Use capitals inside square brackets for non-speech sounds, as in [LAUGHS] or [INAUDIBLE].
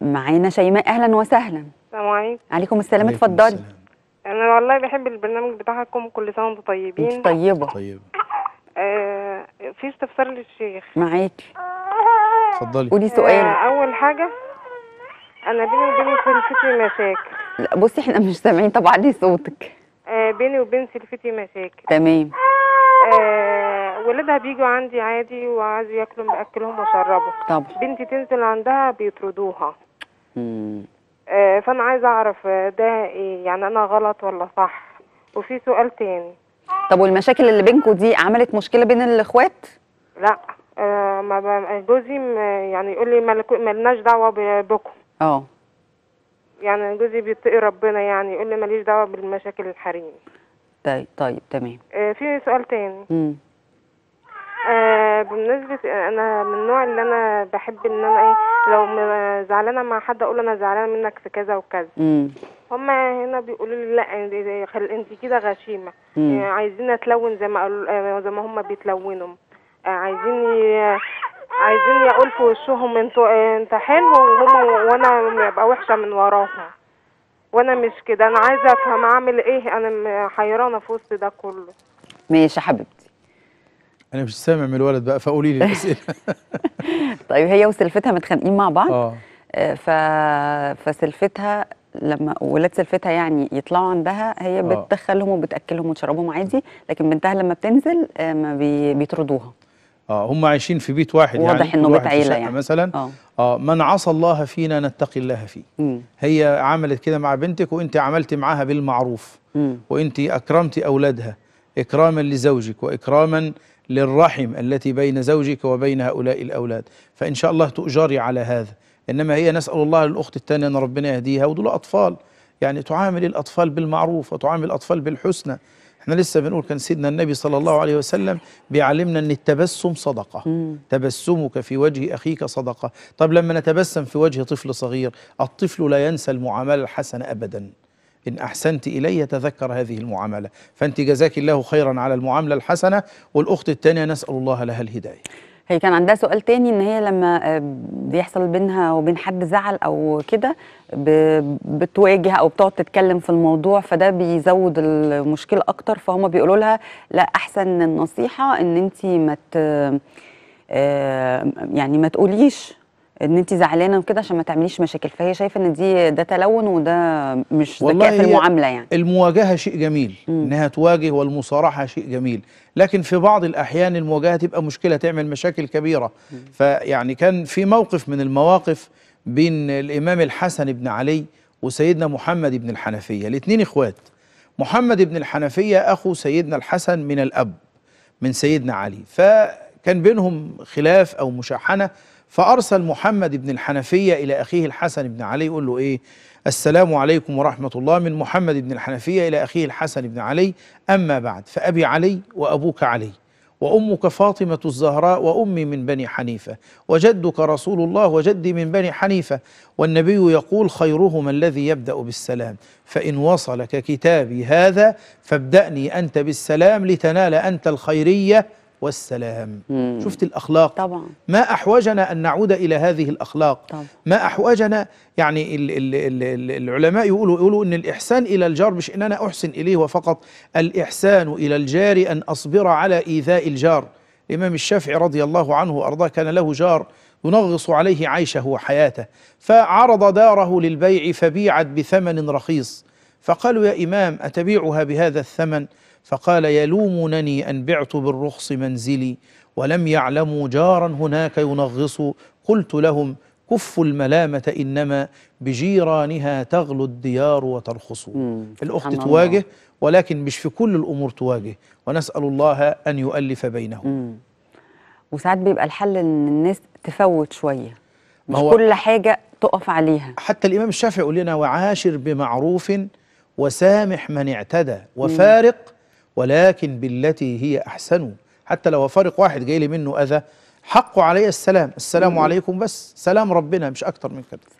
معانا شيماء اهلا وسهلا السلام عليكم عليكم السلام اتفضلي انا والله بحب البرنامج بتاعكم كل سنه وانتم طيبين انت طيبه طيبه آه في استفسار للشيخ معاكي اتفضلي قولي سؤال آه اول حاجه انا بيني وبين سلفتي مشاكل لا بصي احنا مش سامعين طب علي صوتك آه بيني وبين سلفتي مشاكل تمام آه ولادها بيجوا عندي عادي وعايزوا ياكلوا باكلهم واشربهم طبعا بنتي تنزل عندها بيطردوها آه فانا عايزه اعرف آه، ده ايه يعني انا غلط ولا صح وفي سؤال تاني طب والمشاكل اللي بينكم دي عملت مشكله بين الاخوات لا آه ما جوزي يعني يقول لي مالناش دعوه بكم اه يعني جوزي بيتقي ربنا يعني يقول لي ماليش دعوه بالمشاكل الحريم طيب طيب تمام آه في سؤال تاني امم آه بالنسبه انا من النوع اللي انا بحب ان انا ايه لو زعلانه مع حد اقول انا زعلانه منك في كذا وكذا هما هنا بيقولوا لي لا انت كده غشيمه آه، عايزين اتلون زي ما قالوا آه، زي ما هما بيتلونوا عايزين آه، عايزين اقول في وشهم انتوا انت حلو وهم وانا ابقى وحشه من وراهم وانا مش كده انا عايزه افهم اعمل ايه انا حيرانه في وسط ده كله ماشي يا حبيبتي انا مش سامع من الولد بقى فقولي لي الاسئله [LAUGHS] طيب هي وسلفتها متخانقين مع بعض آه. اه ف... فسلفتها لما ولاد سلفتها يعني يطلعوا عندها هي آه. بتدخلهم وبتاكلهم وتشربهم عادي لكن بنتها لما بتنزل آه، ما بي... بيطردوها اه هم عايشين في بيت واحد يعني، واضح يعني انه بيت عيله يعني مثلا اه, من عصى الله فينا نتقي الله فيه مم. هي عملت كده مع بنتك وانت عملتي معاها بالمعروف وانت اكرمتي اولادها اكراما لزوجك واكراما للرحم التي بين زوجك وبين هؤلاء الأولاد فإن شاء الله تؤجري على هذا إنما هي نسأل الله للأخت الثانية أن ربنا يهديها ودول أطفال يعني تعامل الأطفال بالمعروف وتعامل الأطفال بالحسنى احنا لسه بنقول كان سيدنا النبي صلى الله عليه وسلم بيعلمنا ان التبسم صدقه مم. تبسمك في وجه اخيك صدقه طب لما نتبسم في وجه طفل صغير الطفل لا ينسى المعامله الحسنه ابدا إن أحسنت إلي تذكر هذه المعاملة فأنت جزاك الله خيرا على المعاملة الحسنة والأخت الثانية نسأل الله لها الهداية هي كان عندها سؤال تاني ان هي لما آه، بيحصل بينها وبين حد زعل او كده بتواجه او بتقعد تتكلم في الموضوع فده بيزود المشكله اكتر فهم بيقولوا لها لا احسن النصيحه ان انت ما آه، يعني ما تقوليش ان انت زعلانه وكده عشان ما تعمليش مشاكل فهي شايفه ان دي ده تلون وده مش ذكاء في المعامله يعني المواجهه شيء جميل م. انها تواجه والمصارحه شيء جميل لكن في بعض الاحيان المواجهه تبقى مشكله تعمل مشاكل كبيره م. فيعني كان في موقف من المواقف بين الامام الحسن بن علي وسيدنا محمد بن الحنفيه الاثنين اخوات محمد بن الحنفيه اخو سيدنا الحسن من الاب من سيدنا علي فكان بينهم خلاف او مشاحنه فأرسل محمد بن الحنفية إلى أخيه الحسن بن علي يقول له إيه السلام عليكم ورحمة الله من محمد بن الحنفية إلى أخيه الحسن بن علي أما بعد فأبي علي وأبوك علي وأمك فاطمة الزهراء وأمي من بني حنيفة وجدك رسول الله وجدي من بني حنيفة والنبي يقول خيرهما الذي يبدأ بالسلام فإن وصلك كتابي هذا فابدأني أنت بالسلام لتنال أنت الخيرية والسلام مم. شفت الأخلاق طبعا. ما أحوجنا أن نعود إلى هذه الأخلاق طبعا. ما أحوجنا يعني الـ الـ الـ العلماء يقولوا يقولوا أن الإحسان إلى الجار مش أن أنا أحسن إليه وفقط الإحسان إلى الجار أن أصبر على إيذاء الجار الإمام الشافعي رضي الله عنه وأرضاه كان له جار ينغص عليه عيشه وحياته فعرض داره للبيع فبيعت بثمن رخيص فقالوا يا إمام أتبيعها بهذا الثمن؟ فقال يلومونني أن بعت بالرخص منزلي ولم يعلموا جارا هناك ينغص قلت لهم كفوا الملامة إنما بجيرانها تغلو الديار وترخص الأخت تواجه ولكن مش في كل الأمور تواجه ونسأل الله أن يؤلف بينهم وساعات بيبقى الحل إن الناس تفوت شوية مش هو كل حاجة تقف عليها حتى الإمام الشافعي يقول لنا وعاشر بمعروف وسامح من اعتدى وفارق مم. ولكن بالتي هي أحسن حتى لو فارق واحد جاي لي منه أذى حق علي السلام السلام عليكم بس سلام ربنا مش أكتر من كده